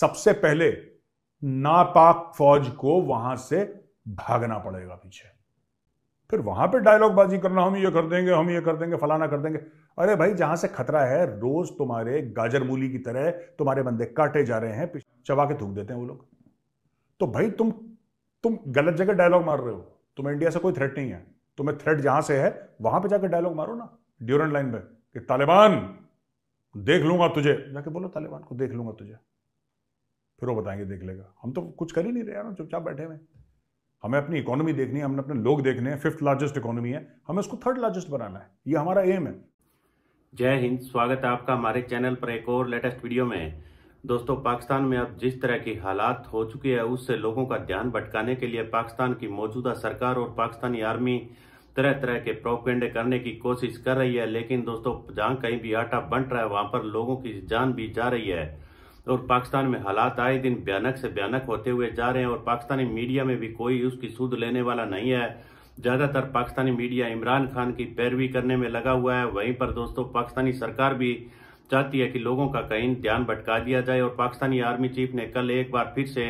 सबसे पहले नापाक फौज को वहां से भागना पड़ेगा पीछे फिर वहां डायलॉग डायलॉगबाजी करना हम ये कर देंगे हम ये कर देंगे फलाना कर देंगे अरे भाई जहां से खतरा है रोज तुम्हारे गाजर मूली की तरह तुम्हारे बंदे काटे जा रहे हैं चबा के थूक देते हैं वो लोग तो भाई तुम तुम गलत जगह डायलॉग मार रहे हो तुम्हें इंडिया से कोई थ्रेट नहीं है तुम्हें थ्रेट जहां से है वहां पर जाकर डायलॉग मारो ना ड्यूरेंट लाइन में कि तालिबान देख लूंगा तुझे जाके बोलो तालिबान को देख लूंगा तुझे फिर वो बताएंगे देख लेगा हम तो कुछ कर ही नहीं रहे यार चुपचाप बैठे हुए हमें अपनी इकोनॉमी देखनी है हमने अपने लोग देखने हैं फिफ्थ लार्जेस्ट इकोनॉमी है हमें उसको थर्ड लार्जेस्ट बनाना है ये हमारा एम है जय हिंद स्वागत है आपका हमारे चैनल पर एक और लेटेस्ट वीडियो में दोस्तों पाकिस्तान में अब जिस तरह की हालात हो चुकी है उससे लोगों का ध्यान भटकाने के लिए पाकिस्तान की मौजूदा सरकार और पाकिस्तानी आर्मी तरह तरह के प्रोपेंडे करने की कोशिश कर रही है लेकिन दोस्तों जहाँ कहीं भी आटा बंट रहा है वहां पर लोगों की जान भी जा रही है और पाकिस्तान में हालात आए दिन भयानक से भयानक होते हुए जा रहे हैं और पाकिस्तानी मीडिया में भी कोई उसकी सुध लेने वाला नहीं है ज़्यादातर पाकिस्तानी मीडिया इमरान खान की पैरवी करने में लगा हुआ है वहीं पर दोस्तों पाकिस्तानी सरकार भी चाहती है कि लोगों का कहीं ध्यान भटका दिया जाए और पाकिस्तानी आर्मी चीफ ने कल एक बार फिर से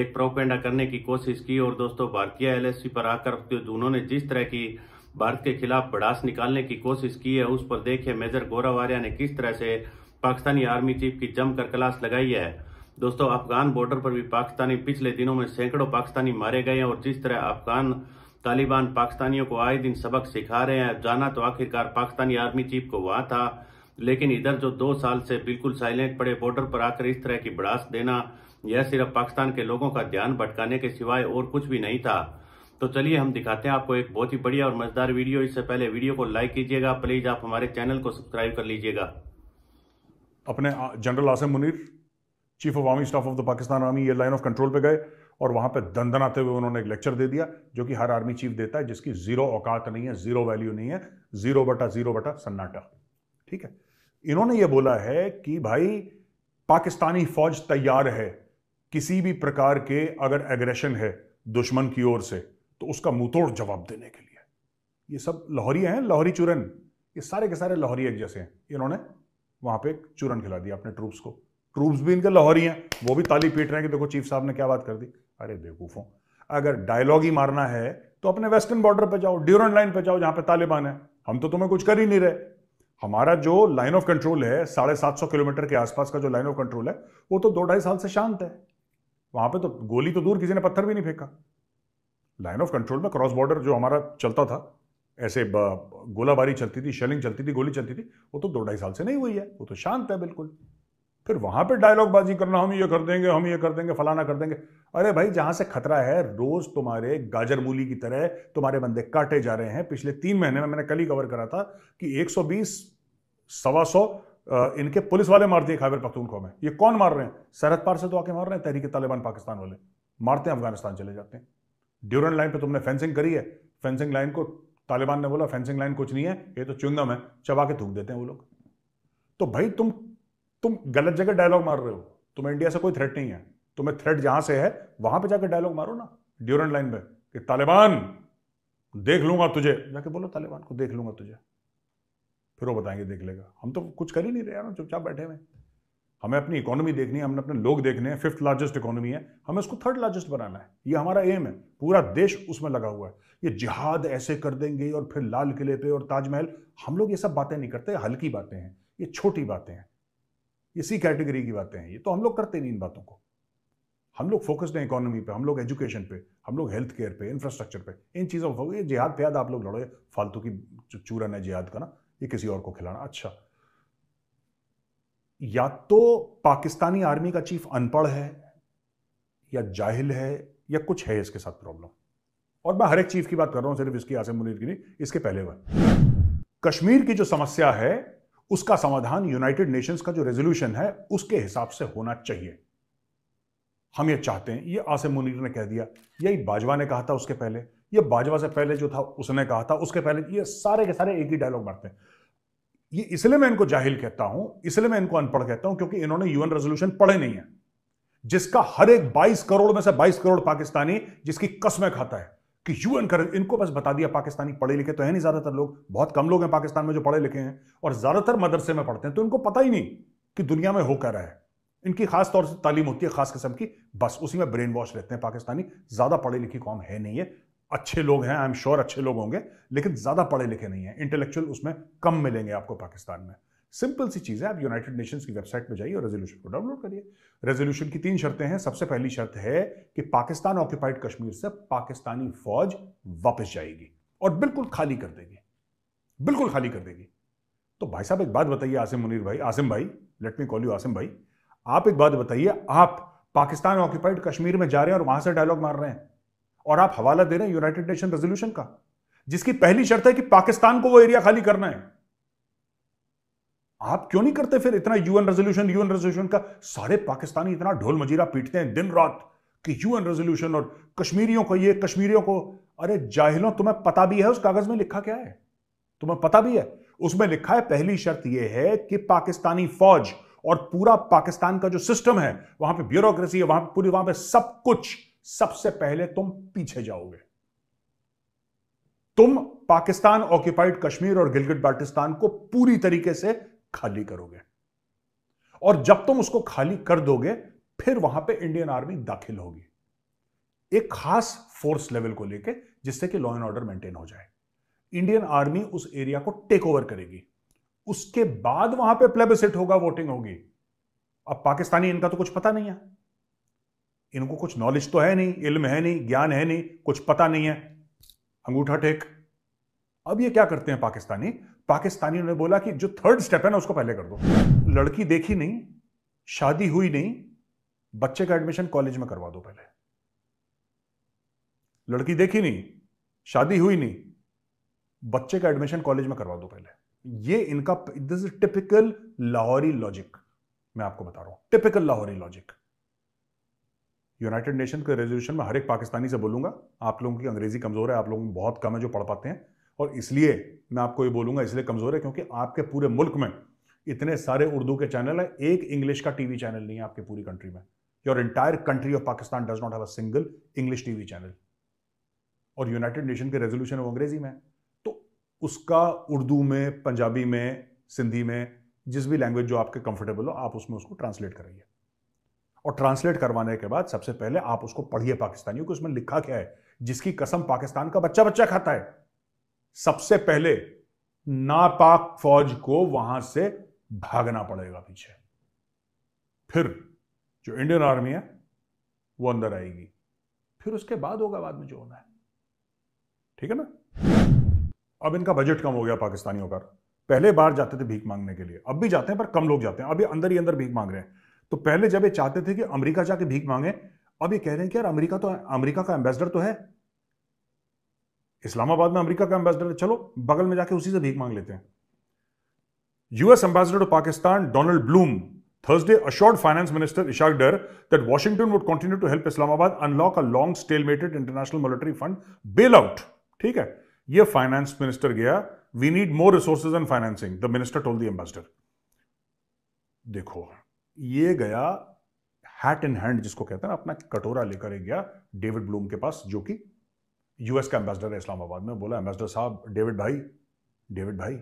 एक प्रोपेंडा करने की कोशिश की और दोस्तों भारतीय एलएससी पर आकर उन्होंने जिस तरह की भारत के खिलाफ बड़ास निकालने की कोशिश की है उस पर देखिए मेजर गोरावारिया ने किस तरह से पाकिस्तानी आर्मी चीफ की जमकर क्लास लगाई है दोस्तों अफगान बॉर्डर पर भी पाकिस्तानी पिछले दिनों में सैकड़ों पाकिस्तानी मारे गए हैं और जिस तरह अफगान तालिबान पाकिस्तानियों को आए दिन सबक सिखा रहे हैं जाना तो आखिरकार पाकिस्तानी आर्मी चीफ को वहां था लेकिन इधर जो दो साल से बिल्कुल साइलेंट पड़े बॉर्डर पर आकर इस तरह की बड़ास देना यह सिर्फ पाकिस्तान के लोगों का ध्यान भटकाने के सिवाय और कुछ भी नहीं था तो चलिए हम दिखाते हैं आपको एक बहुत ही बढ़िया और मजेदार वीडियो इससे पहले वीडियो को लाइक कीजिएगा प्लीज आप हमारे चैनल को सब्सक्राइब कर लीजिएगा अपने general Asim Munir chief of army staff of the Pakistan army ये लाइन ऑफ कंट्रोल पे गए और वहाँ पे आते हुए उन्होंने एक लेक्चर दे दिया जो कि हर आर्मी चीफ देता है जिसकी जीरो औकात नहीं है जीरो वैल्यू नहीं है जीरो बटा जीरो बटा सन्नाटा ठीक है इन्होंने ये बोला है कि भाई पाकिस्तानी फौज तैयार है किसी भी प्रकार के अगर एग्रेशन है दुश्मन की ओर से तो उसका मुंह जवाब देने के लिए ये सब लाहौरिया हैं लाहौरी चूरन ये सारे के सारे लाहौरी एक जैसे हैं इन्होंने वहां पे चूरन खिला दिया अपने ट्रूप्स को ट्रूप्स भी इनके लाहौरी हैं वो भी ताली पीट रहे हैं कि देखो चीफ साहब ने क्या बात कर दी अरे बेवकूफ़ों अगर डायलॉग ही मारना है तो अपने वेस्टर्न बॉर्डर पर जाओ ड्यूरन लाइन पर जाओ जहां पर तालिबान है हम तो तुम्हें कुछ कर ही नहीं रहे हमारा जो लाइन ऑफ कंट्रोल है साढ़े सात सौ किलोमीटर के आसपास का जो लाइन ऑफ कंट्रोल है वो तो दो ढाई साल से शांत है वहां पे तो गोली तो दूर किसी ने पत्थर भी नहीं फेंका लाइन ऑफ कंट्रोल में क्रॉस बॉर्डर जो हमारा चलता था ऐसे गोलाबारी चलती थी शेलिंग चलती थी गोली चलती थी वो तो दो ढाई साल से नहीं हुई है वो तो शांत है बिल्कुल फिर वहां पर डायलॉगबाजी करना हम ये कर देंगे हम ये कर देंगे फलाना कर देंगे अरे भाई जहां से खतरा है रोज तुम्हारे गाजर मूली की तरह तुम्हारे बंदे काटे जा रहे हैं पिछले तीन महीने में मैंने कल ही कवर करा था कि 120 सवा सौ इनके पुलिस वाले मार दिए खैबर पख्तूनखो में ये कौन मार रहे हैं सरहद पार से तो आके मार रहे हैं तहरीके तालिबान पाकिस्तान वाले मारते हैं अफगानिस्तान चले जाते हैं ड्यूरन लाइन पर तुमने फेंसिंग करी है फेंसिंग लाइन को तालिबान ने बोला फेंसिंग लाइन कुछ नहीं है ये तो चुंगम है चबा के थूक देते हैं वो लोग तो भाई तुम तुम गलत जगह डायलॉग मार रहे हो तुम्हें इंडिया से कोई थ्रेट नहीं है तुम्हें थ्रेट जहां से है वहां पे जाकर डायलॉग मारो ना ड्यूरेंट लाइन पे कि तालिबान देख लूंगा तुझे जाके बोलो तालिबान को देख लूंगा तुझे फिर वो बताएंगे देख लेगा हम तो कुछ कर ही नहीं रहे चुपचाप बैठे हुए हमें अपनी इकोनॉमी देखनी है हमने अपने लोग देखने हैं फिफ्थ लार्जेस्ट इकोनॉमी है हमें उसको थर्ड लार्जेस्ट बनाना है ये हमारा एम है पूरा देश उसमें लगा हुआ है ये जिहाद ऐसे कर देंगे और फिर लाल किले पे और ताजमहल हम लोग ये सब बातें नहीं करते हल्की बातें हैं ये छोटी बातें हैं इसी कैटेगरी की बातें हैं ये तो हम लोग करते नहीं इन बातों को हम लोग फोकस्ड हैं इकोनॉमी पे हम लोग एजुकेशन पे हम लोग हेल्थ केयर पे इंफ्रास्ट्रक्चर पे इन चीज़ों पर ये जिहाद प्याद आप लोग लड़ो फालतू की चूरन है जिहाद का ना ये किसी और को खिलाना अच्छा या तो पाकिस्तानी आर्मी का चीफ अनपढ़ है या जाहिल है या कुछ है इसके साथ प्रॉब्लम और मैं हर एक चीफ की बात कर रहा हूं सिर्फ इसकी आसिम मुनीर की नहीं इसके पहले बार कश्मीर की जो समस्या है उसका समाधान यूनाइटेड नेशंस का जो रेजोल्यूशन है उसके हिसाब से होना चाहिए हम ये चाहते हैं ये आसिम मुनीर ने कह दिया यही बाजवा ने कहा था उसके पहले ये बाजवा से पहले जो था उसने कहा था उसके पहले ये सारे के सारे एक ही डायलॉग मारते हैं ये इसलिए मैं इनको जाहिल कहता हूं इसलिए मैं इनको अनपढ़ कहता हूं क्योंकि इन्होंने यूएन रेजोल्यूशन पढ़े नहीं है जिसका हर एक 22 करोड़ में से 22 करोड़ पाकिस्तानी जिसकी कसमें खाता है कि यूएन कर इनको बस बता दिया पाकिस्तानी पढ़े लिखे तो है नहीं ज्यादातर लोग बहुत कम लोग हैं पाकिस्तान में जो पढ़े लिखे हैं और ज्यादातर मदरसे में पढ़ते हैं तो इनको पता ही नहीं कि दुनिया में हो क्या रहा है इनकी खास तौर से तालीम होती है खास किस्म की बस उसी में ब्रेन वॉश रहते हैं पाकिस्तानी ज्यादा पढ़ी लिखी कौम है नहीं है अच्छे लोग हैं आई एम श्योर अच्छे लोग होंगे लेकिन ज़्यादा पढ़े लिखे नहीं है इंटेलेक्चुअल उसमें कम मिलेंगे आपको पाकिस्तान में सिंपल सी चीज़ है आप यूनाइटेड नेशंस की वेबसाइट पर जाइए और रेजोल्यूशन को डाउनलोड करिए रेजोल्यूशन की तीन शर्तें हैं सबसे पहली शर्त है कि पाकिस्तान ऑक्यूपाइड कश्मीर से पाकिस्तानी फौज वापस जाएगी और बिल्कुल खाली कर देगी बिल्कुल खाली कर देगी तो भाई साहब एक बात बताइए आसिम मुनीर भाई आसिम भाई let me call you Asim भाई आप एक बात बताइए आप पाकिस्तान ऑक्यूपाइड कश्मीर में जा रहे हैं और वहां से डायलॉग मार रहे हैं और आप हवाला दे रहे हैं यूनाइटेड नेशन रेजोल्यूशन का जिसकी पहली शर्त है कि पाकिस्तान को वो एरिया खाली करना है आप क्यों नहीं करते फिर इतना यूएन रेजोल्यूशन यूएन रेजोल्यूशन का सारे पाकिस्तानी इतना ढोल मजीरा पीटते हैं दिन रात कि यूएन रेजोल्यूशन और कश्मीरियों को ये कश्मीरियों को अरे जाहिलों तुम्हें पता भी है उस कागज में लिखा क्या है तुम्हें पता भी है उसमें लिखा है पहली शर्त यह है कि पाकिस्तानी फौज और पूरा पाकिस्तान का जो सिस्टम है वहां पे ब्यूरोक्रेसी है वहां पूरी वहां पे सब कुछ सबसे पहले तुम पीछे जाओगे तुम पाकिस्तान ऑक्यूपाइड कश्मीर और गिलगिट बाल्टिस्तान को पूरी तरीके से खाली करोगे और जब तुम उसको खाली कर दोगे फिर वहां पे इंडियन आर्मी दाखिल होगी एक खास फोर्स लेवल को लेके जिससे कि लॉ एंड ऑर्डर मेंटेन हो जाए इंडियन आर्मी उस एरिया को टेक ओवर करेगी उसके बाद वहां पे प्लेबिसिट होगा वोटिंग होगी अब पाकिस्तानी इनका तो कुछ पता नहीं है इनको कुछ नॉलेज तो है नहीं इल्म है नहीं ज्ञान है नहीं कुछ पता नहीं है अंगूठा टेक अब ये क्या करते हैं पाकिस्तानी पाकिस्तानियों ने बोला कि जो थर्ड स्टेप है ना उसको पहले कर दो लड़की देखी नहीं शादी हुई नहीं बच्चे का एडमिशन कॉलेज में करवा दो पहले लड़की देखी नहीं शादी हुई नहीं बच्चे का एडमिशन कॉलेज में करवा दो पहले ये इनका this is typical Lahori logic मैं आपको बता रहा हूं typical Lahori logic United Nation के रेजोल्यूशन में हर एक पाकिस्तानी से बोलूँगा आप लोगों की अंग्रेज़ी कमज़ोर है आप लोग बहुत कम है जो पढ़ पाते हैं और इसलिए मैं आपको ये बोलूंगा इसलिए कमज़ोर है क्योंकि आपके पूरे मुल्क में इतने सारे उर्दू के चैनल हैं एक इंग्लिश का टीवी चैनल नहीं है आपके पूरी कंट्री में your entire country of Pakistan does not have a single English TV channel और यूनाइटेड नेशन के रेजोल्यूशन वो अंग्रेज़ी में तो उसका उर्दू में पंजाबी में सिंधी में जिस भी लैंग्वेज जो आपके कंफर्टेबल हो आप उसमें उसको ट्रांसलेट कराइए और ट्रांसलेट करवाने के बाद सबसे पहले आप उसको पढ़िए पाकिस्तानियों को उसमें लिखा क्या है जिसकी कसम पाकिस्तान का बच्चा बच्चा खाता है सबसे पहले नापाक फौज को वहां से भागना पड़ेगा पीछे फिर जो इंडियन आर्मी है वो अंदर आएगी फिर उसके बाद होगा बाद में जो होना है ठीक है ना अब इनका बजट कम हो गया पाकिस्तानियों का पहले बार जाते थे भीख मांगने के लिए अब भी जाते हैं पर कम लोग जाते हैं अभी अंदर ही अंदर भीख मांग रहे हैं तो पहले जब ये चाहते थे कि अमेरिका जाके भीख मांगे अब ये कह रहे हैं कि यार अमेरिका तो अमेरिका का एम्बेसडर तो है इस्लामाबाद में अमेरिका का एम्बेसडर है चलो बगल में जाके उसी से भीख मांग लेते हैं US ambassador to Pakistan Donald Blome Thursday assured finance minister Ishaq Dar that Washington would continue to help Islamabad unlock a long stalemated international international fund bail out ठीक है ये फाइनेंस मिनिस्टर गया we need more resources and financing the minister told the ambassador देखो ये गया hat in hand जिसको कहते हैं ना अपना कटोरा लेकर गया डेविड ब्लूम के पास जो कि यूएस का एम्बेसडर है इस्लामाबाद में बोला एम्बेसडर साहब डेविड भाई डेविड भाई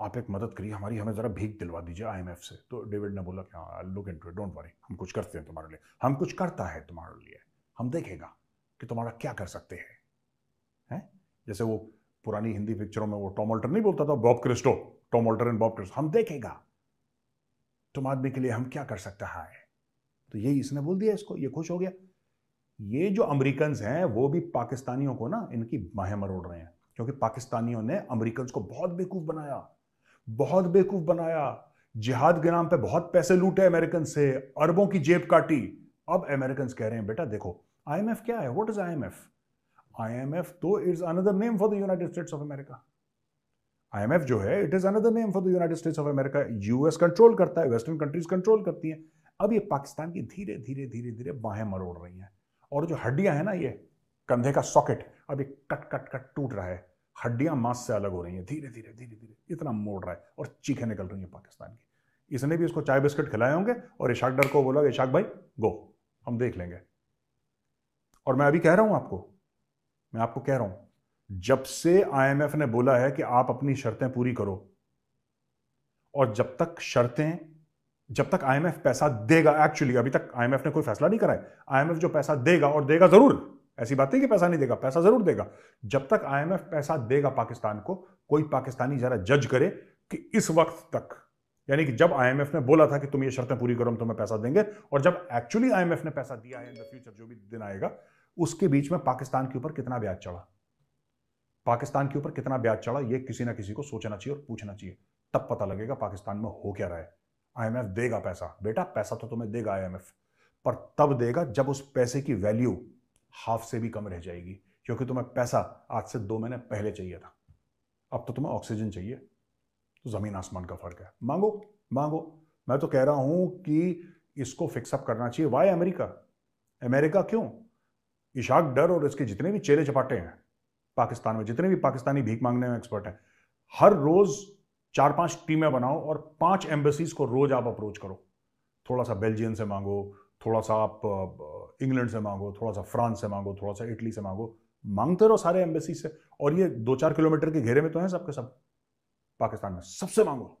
आप एक मदद करिए हमारी हमें ज़रा भीख दिलवा दीजिए आईएमएफ से तो डेविड ने बोला कि हाँ look into don't worry हम कुछ करते हैं तुम्हारे लिए हम कुछ करता है तुम्हारे लिए हम देखेगा कि तुम्हारा क्या कर सकते हैं है? जैसे वो पुरानी हिंदी पिक्चरों में वो टॉम ऑल्टर नहीं बोलता था Bob Christo Tom Alter and Bob Christo हम देखेगा तुम आदमी के लिए हम क्या कर सकता है तो यही इसने बोल दिया इसको ये खुश हो गया ये जो अमरीकन हैं वो भी पाकिस्तानियों को ना इनकी बाहें मरोड़ रहे हैं क्योंकि पाकिस्तानियों ने अमरीकन को बहुत बेकूफ बनाया बहुत बेवकूफ़ बनाया जिहाद के नाम पर बहुत पैसे लूटे अमेरिकन से अरबों की जेब काटी अब अमेरिकन कह रहे हैं बेटा देखो आईएमएफ क्या है व्हाट इज आईएमएफ आईएमएफ तो is another name for the United States of America IMF जो है it is another name for the United States of America US control करता है वेस्टर्न कंट्रीज कंट्रोल करती हैं अब ये पाकिस्तान की धीरे धीरे धीरे धीरे बाहें मरोड़ रही हैं और जो हड्डियां हैं ना ये कंधे का सॉकेट अब ये कट कट कट टूट रहा है हड्डियां मांस से अलग हो रही हैं धीरे धीरे धीरे धीरे इतना मोड़ रहा है और चीखें निकल रही हैं पाकिस्तान की इसने भी इसको चाय बिस्किट खिलाए होंगे और इशाक डर को बोला इशाक भाई गो हम देख लेंगे और मैं अभी कह रहा हूं आपको मैं आपको कह रहा हूं जब से आईएमएफ ने बोला है कि आप अपनी शर्तें पूरी करो और जब तक शर्तें जब तक आईएमएफ पैसा देगा एक्चुअली अभी तक आईएमएफ ने कोई फैसला नहीं कराया आईएमएफ जो पैसा देगा और देगा जरूर ऐसी बात नहीं कि पैसा नहीं देगा पैसा जरूर देगा जब तक आईएमएफ पैसा देगा पाकिस्तान को कोई पाकिस्तानी जरा जज करे कि इस वक्त तक यानी कि जब आईएमएफ ने बोला था कि तुम ये शर्तें पूरी करो हम तुम्हें पैसा देंगे और जब एक्चुअली आईएमएफ ने पैसा दिया है इन द फ्यूचर जो भी दिन आएगा उसके बीच में पाकिस्तान के ऊपर कितना ब्याज चढ़ा पाकिस्तान के ऊपर कितना ब्याज चढ़ा ये किसी ना किसी को सोचना चाहिए और पूछना चाहिए तब पता लगेगा पाकिस्तान में हो क्या रहा है आईएमएफ देगा पैसा बेटा पैसा तो तुम्हें देगा आईएमएफ पर तब देगा जब उस पैसे की वैल्यू हाफ से भी कम रह जाएगी क्योंकि तुम्हें पैसा आज से दो महीने पहले चाहिए था अब तो तुम्हें ऑक्सीजन चाहिए तो ज़मीन आसमान का फर्क है मांगो मांगो मैं तो कह रहा हूं कि इसको फिक्सअप करना चाहिए वाई अमेरिका अमेरिका क्यों इशाक डर और इसके जितने भी चेले चपाटे हैं पाकिस्तान में जितने भी पाकिस्तानी भीख मांगने में एक्सपर्ट हैं हर रोज चार पांच टीमें बनाओ और पांच एम्बेसीज को रोज आप अप्रोच करो थोड़ा सा बेल्जियम से मांगो थोड़ा सा आप इंग्लैंड से मांगो थोड़ा सा फ्रांस से मांगो थोड़ा सा इटली से मांगो मांगते रहो सारे एम्बेसी से और ये दो चार किलोमीटर के घेरे में तो हैं सबके सब पाकिस्तान में सबसे मांगो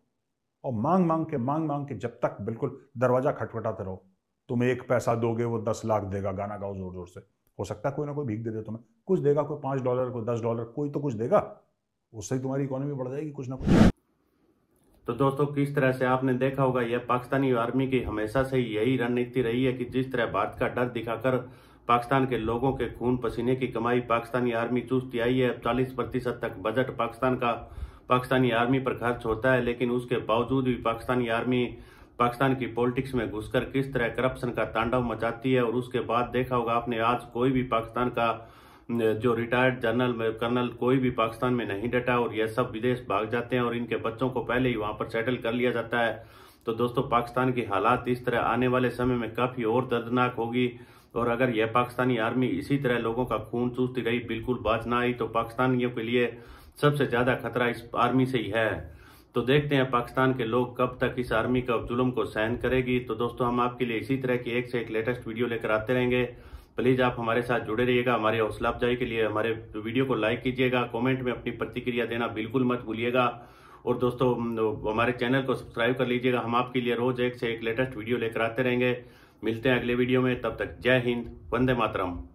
और मांग मांग के मांग मांग के जब तक बिल्कुल दरवाजा खटखटाते रहो तुम एक पैसा दोगे वो दस लाख देगा गाना गाओ जोर जोर से हो सकता है कोई ना कोई भीख दे दे तुम्हें कुछ देगा कोई पांच डॉलर कोई दस डॉलर कोई तो कुछ देगा उससे ही तुम्हारी इकोनॉमी बढ़ जाएगी कुछ ना कुछ तो दोस्तों किस तरह से आपने देखा होगा यह पाकिस्तानी आर्मी की हमेशा से यही रणनीति रही है कि जिस तरह भारत का डर दिखाकर पाकिस्तान के लोगों के खून पसीने की कमाई पाकिस्तानी आर्मी चूसती आई है चालीस प्रतिशत तक बजट पाकिस्तान का पाकिस्तानी आर्मी पर खर्च होता है लेकिन उसके बावजूद भी पाकिस्तानी आर्मी पाकिस्तान की पॉलिटिक्स में घुसकर किस तरह करप्शन का तांडव मचाती है और उसके बाद देखा होगा आपने आज कोई भी पाकिस्तान का जो रिटायर्ड जनरल कर्नल कोई भी पाकिस्तान में नहीं डटा और यह सब विदेश भाग जाते हैं और इनके बच्चों को पहले ही वहां पर सेटल कर लिया जाता है तो दोस्तों पाकिस्तान की हालात इस तरह आने वाले समय में काफी और दर्दनाक होगी और अगर यह पाकिस्तानी आर्मी इसी तरह लोगों का खून चूसती रही बिल्कुल बाज ना आई तो पाकिस्तानियों के लिए सबसे ज्यादा खतरा इस आर्मी से ही है तो देखते हैं पाकिस्तान के लोग कब तक इस आर्मी का जुल्म को सहन करेगी तो दोस्तों हम आपके लिए इसी तरह की एक से एक लेटेस्ट वीडियो लेकर आते रहेंगे प्लीज़ आप हमारे साथ जुड़े रहिएगा हमारे हौसला अफजाई के लिए हमारे वीडियो को लाइक कीजिएगा कमेंट में अपनी प्रतिक्रिया देना बिल्कुल मत भूलिएगा और दोस्तों हमारे चैनल को सब्सक्राइब कर लीजिएगा हम आपके लिए रोज एक से एक लेटेस्ट वीडियो लेकर आते रहेंगे मिलते हैं अगले वीडियो में तब तक जय हिंद वंदे मातरम